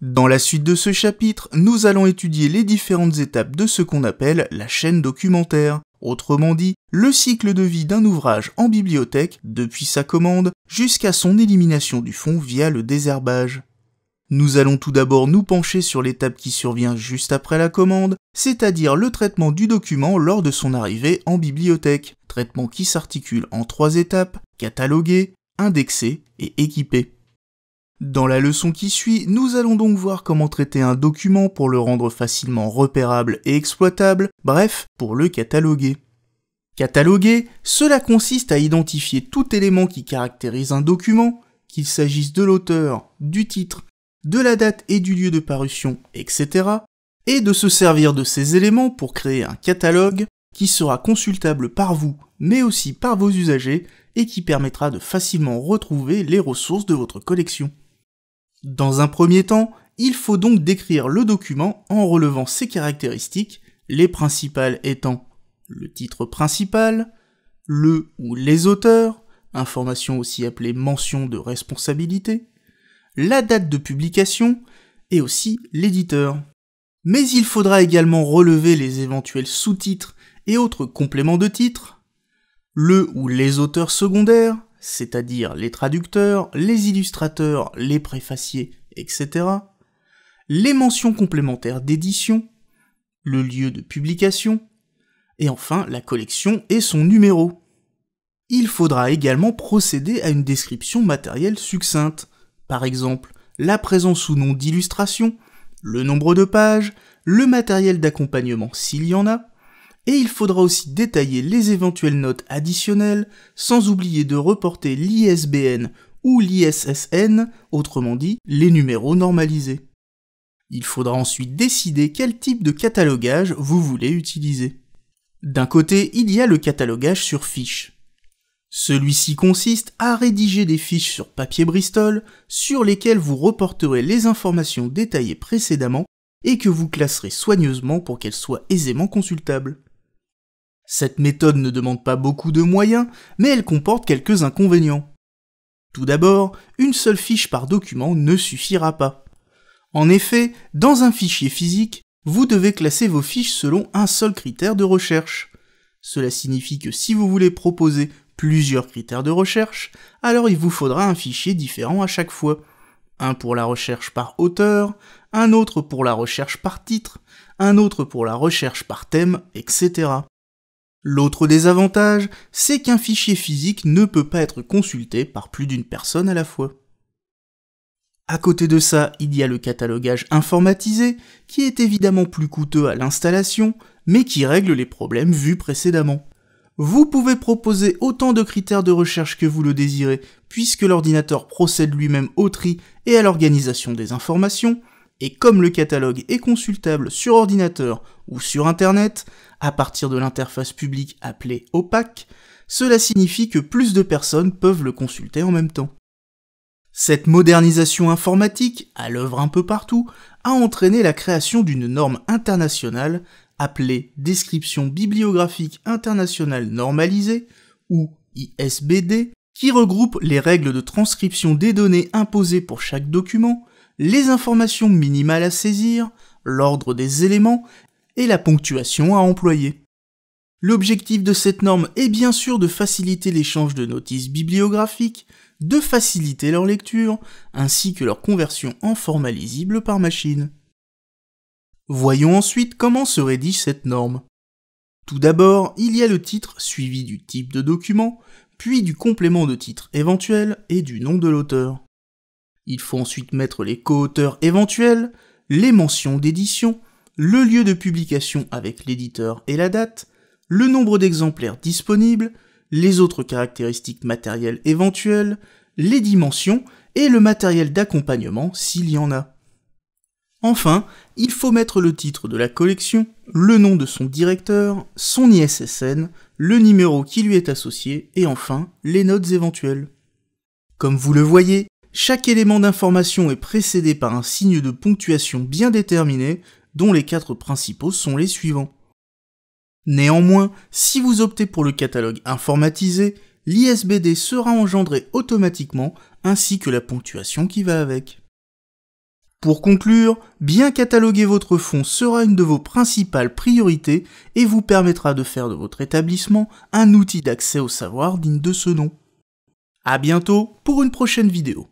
Dans la suite de ce chapitre, nous allons étudier les différentes étapes de ce qu'on appelle la chaîne documentaire. Autrement dit, le cycle de vie d'un ouvrage en bibliothèque depuis sa commande jusqu'à son élimination du fond via le désherbage. Nous allons tout d'abord nous pencher sur l'étape qui survient juste après la commande, c'est-à-dire le traitement du document lors de son arrivée en bibliothèque, traitement qui s'articule en trois étapes, cataloguer, indexer et équiper. Dans la leçon qui suit, nous allons donc voir comment traiter un document pour le rendre facilement repérable et exploitable, bref, pour le cataloguer. Cataloguer, cela consiste à identifier tout élément qui caractérise un document, qu'il s'agisse de l'auteur, du titre, de la date et du lieu de parution, etc., et de se servir de ces éléments pour créer un catalogue qui sera consultable par vous, mais aussi par vos usagers, et qui permettra de facilement retrouver les ressources de votre collection. Dans un premier temps, il faut donc décrire le document en relevant ses caractéristiques, les principales étant le titre principal, le ou les auteurs, information aussi appelée mention de responsabilité, la date de publication et aussi l'éditeur. Mais il faudra également relever les éventuels sous-titres et autres compléments de titres, le ou les auteurs secondaires, c'est-à-dire les traducteurs, les illustrateurs, les préfaciers, etc., les mentions complémentaires d'édition, le lieu de publication, et enfin la collection et son numéro. Il faudra également procéder à une description matérielle succincte, par exemple la présence ou non d'illustrations, le nombre de pages, le matériel d'accompagnement s'il y en a, et il faudra aussi détailler les éventuelles notes additionnelles, sans oublier de reporter l'ISBN ou l'ISSN, autrement dit les numéros normalisés. Il faudra ensuite décider quel type de catalogage vous voulez utiliser. D'un côté, il y a le catalogage sur fiche. Celui-ci consiste à rédiger des fiches sur papier Bristol sur lesquelles vous reporterez les informations détaillées précédemment et que vous classerez soigneusement pour qu'elles soient aisément consultables. Cette méthode ne demande pas beaucoup de moyens, mais elle comporte quelques inconvénients. Tout d'abord, une seule fiche par document ne suffira pas. En effet, dans un fichier physique, vous devez classer vos fiches selon un seul critère de recherche. Cela signifie que si vous voulez proposer plusieurs critères de recherche, alors il vous faudra un fichier différent à chaque fois. Un pour la recherche par auteur, un autre pour la recherche par titre, un autre pour la recherche par thème, etc. L'autre désavantage, c'est qu'un fichier physique ne peut pas être consulté par plus d'une personne à la fois. À côté de ça, il y a le catalogage informatisé, qui est évidemment plus coûteux à l'installation, mais qui règle les problèmes vus précédemment. Vous pouvez proposer autant de critères de recherche que vous le désirez, puisque l'ordinateur procède lui-même au tri et à l'organisation des informations, et comme le catalogue est consultable sur ordinateur ou sur Internet, à partir de l'interface publique appelée OPAC, cela signifie que plus de personnes peuvent le consulter en même temps. Cette modernisation informatique, à l'œuvre un peu partout, a entraîné la création d'une norme internationale appelée Description bibliographique internationale normalisée, ou ISBD, qui regroupe les règles de transcription des données imposées pour chaque document, les informations minimales à saisir, l'ordre des éléments et la ponctuation à employer. L'objectif de cette norme est bien sûr de faciliter l'échange de notices bibliographiques, de faciliter leur lecture, ainsi que leur conversion en format lisible par machine. Voyons ensuite comment se rédige cette norme. Tout d'abord, il y a le titre suivi du type de document, puis du complément de titre éventuel et du nom de l'auteur. Il faut ensuite mettre les coauteurs éventuels, les mentions d'édition, le lieu de publication avec l'éditeur et la date, le nombre d'exemplaires disponibles, les autres caractéristiques matérielles éventuelles, les dimensions et le matériel d'accompagnement s'il y en a. Enfin, il faut mettre le titre de la collection, le nom de son directeur, son ISSN, le numéro qui lui est associé et enfin les notes éventuelles. Comme vous le voyez, chaque élément d'information est précédé par un signe de ponctuation bien déterminé, dont les quatre principaux sont les suivants. Néanmoins, si vous optez pour le catalogue informatisé, l'ISBD sera engendré automatiquement ainsi que la ponctuation qui va avec. Pour conclure, bien cataloguer votre fonds sera une de vos principales priorités et vous permettra de faire de votre établissement un outil d'accès au savoir digne de ce nom. A bientôt pour une prochaine vidéo.